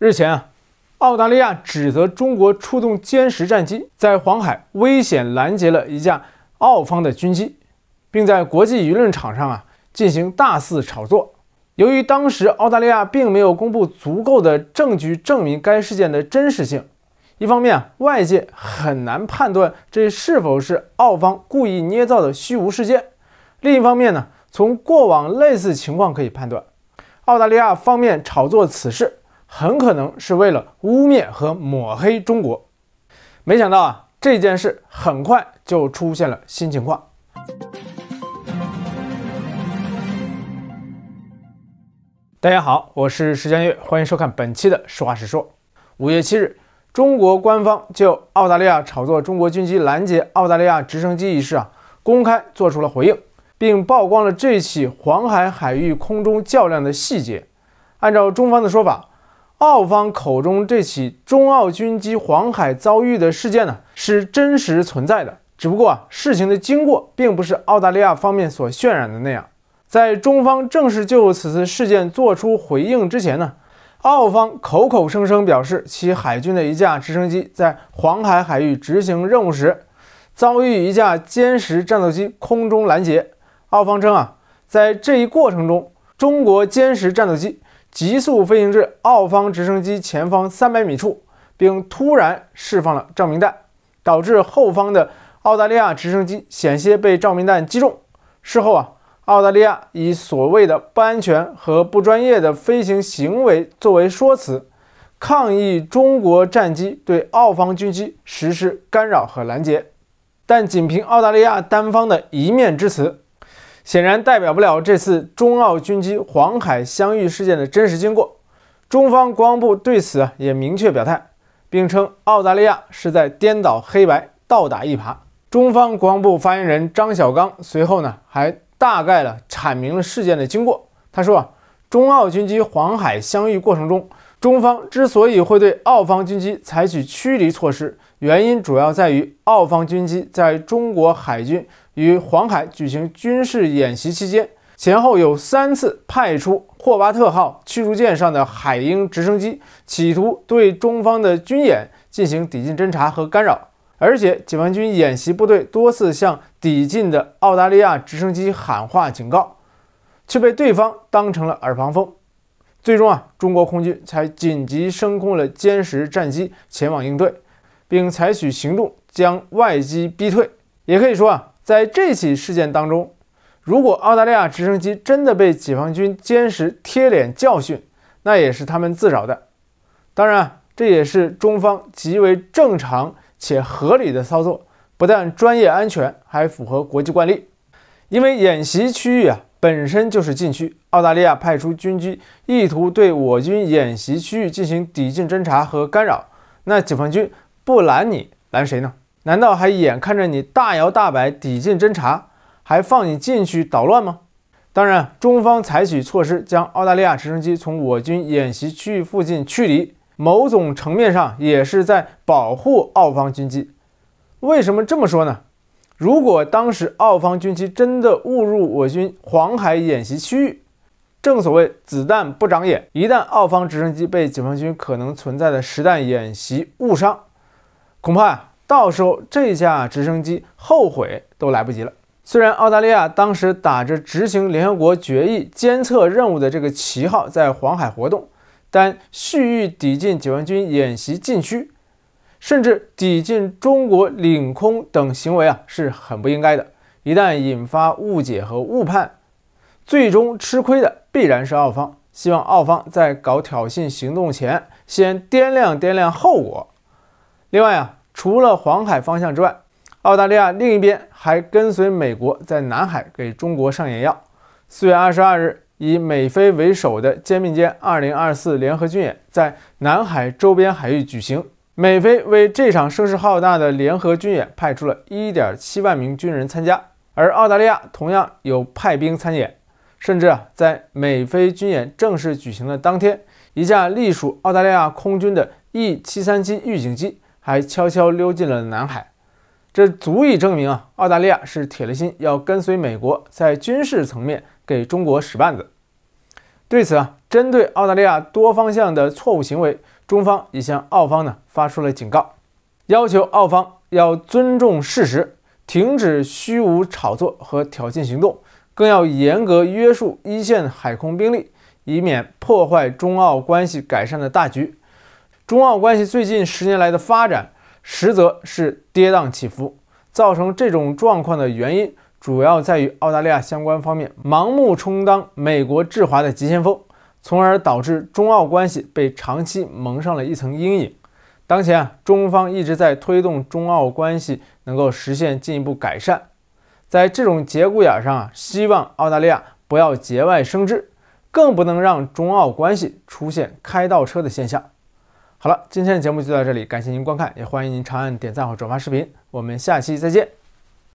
日前啊，澳大利亚指责中国出动歼十战机在黄海危险拦截了一架澳方的军机，并在国际舆论场上啊进行大肆炒作。由于当时澳大利亚并没有公布足够的证据证明该事件的真实性，一方面啊外界很难判断这是否是澳方故意捏造的虚无事件；另一方面呢，从过往类似情况可以判断，澳大利亚方面炒作此事。很可能是为了污蔑和抹黑中国，没想到啊，这件事很快就出现了新情况。大家好，我是石江月，欢迎收看本期的实话实说。五月七日，中国官方就澳大利亚炒作中国军机拦截澳大利亚直升机一事啊，公开做出了回应，并曝光了这起黄海海域空中较量的细节。按照中方的说法。澳方口中这起中澳军机黄海遭遇的事件呢，是真实存在的，只不过啊，事情的经过并不是澳大利亚方面所渲染的那样。在中方正式就此次事件作出回应之前呢，澳方口口声声表示其海军的一架直升机在黄海海域执行任务时，遭遇一架歼十战斗机空中拦截。澳方称啊，在这一过程中，中国歼十战斗机。急速飞行至澳方直升机前方三百米处，并突然释放了照明弹，导致后方的澳大利亚直升机险些被照明弹击中。事后啊，澳大利亚以所谓的不安全和不专业的飞行行为作为说辞，抗议中国战机对澳方军机实施干扰和拦截。但仅凭澳大利亚单方的一面之词。显然代表不了这次中澳军机黄海相遇事件的真实经过。中方国防部对此也明确表态，并称澳大利亚是在颠倒黑白、倒打一耙。中方国防部发言人张小刚随后呢还大概了阐明了事件的经过。他说啊，中澳军机黄海相遇过程中，中方之所以会对澳方军机采取驱离措施，原因主要在于澳方军机在中国海军。与黄海举行军事演习期间，前后有三次派出霍巴特号驱逐舰上的海鹰直升机，企图对中方的军演进行抵近侦察和干扰。而且解放军演习部队多次向抵近的澳大利亚直升机喊话警告，却被对方当成了耳旁风。最终啊，中国空军才紧急升空了歼十战机前往应对，并采取行动将外机逼退。也可以说啊。在这起事件当中，如果澳大利亚直升机真的被解放军歼十贴脸教训，那也是他们自找的。当然，这也是中方极为正常且合理的操作，不但专业安全，还符合国际惯例。因为演习区域啊本身就是禁区，澳大利亚派出军机意图对我军演习区域进行抵近侦察和干扰，那解放军不拦你，拦谁呢？难道还眼看着你大摇大摆抵近侦查，还放你进去捣乱吗？当然，中方采取措施将澳大利亚直升机从我军演习区域附近驱离，某种层面上也是在保护澳方军机。为什么这么说呢？如果当时澳方军机真的误入我军黄海演习区域，正所谓子弹不长眼，一旦澳方直升机被解放军可能存在的实弹演习误伤，恐怕。到时候这架直升机后悔都来不及了。虽然澳大利亚当时打着执行联合国决议监测任务的这个旗号在黄海活动，但蓄意抵近解放军演习禁区，甚至抵近中国领空等行为啊，是很不应该的。一旦引发误解和误判，最终吃亏的必然是澳方。希望澳方在搞挑衅行动前，先掂量掂量后果。另外啊。除了黄海方向之外，澳大利亚另一边还跟随美国在南海给中国上眼药。四月二十二日，以美菲为首的“肩并肩 2024” 联合军演在南海周边海域举行。美菲为这场声势浩大的联合军演派出了一点七万名军人参加，而澳大利亚同样有派兵参演，甚至啊，在美菲军演正式举行的当天，一架隶属澳大利亚空军的 E737 预警机。还悄悄溜进了南海，这足以证明啊，澳大利亚是铁了心要跟随美国，在军事层面给中国使绊子。对此啊，针对澳大利亚多方向的错误行为，中方已向澳方呢发出了警告，要求澳方要尊重事实，停止虚无炒作和挑衅行动，更要严格约束一线海空兵力，以免破坏中澳关系改善的大局。中澳关系最近十年来的发展，实则是跌宕起伏。造成这种状况的原因，主要在于澳大利亚相关方面盲目充当美国制华的急先锋，从而导致中澳关系被长期蒙上了一层阴影。当前啊，中方一直在推动中澳关系能够实现进一步改善。在这种节骨眼上啊，希望澳大利亚不要节外生枝，更不能让中澳关系出现开倒车的现象。好了，今天的节目就到这里，感谢您观看，也欢迎您长按点赞和转发视频，我们下期再见。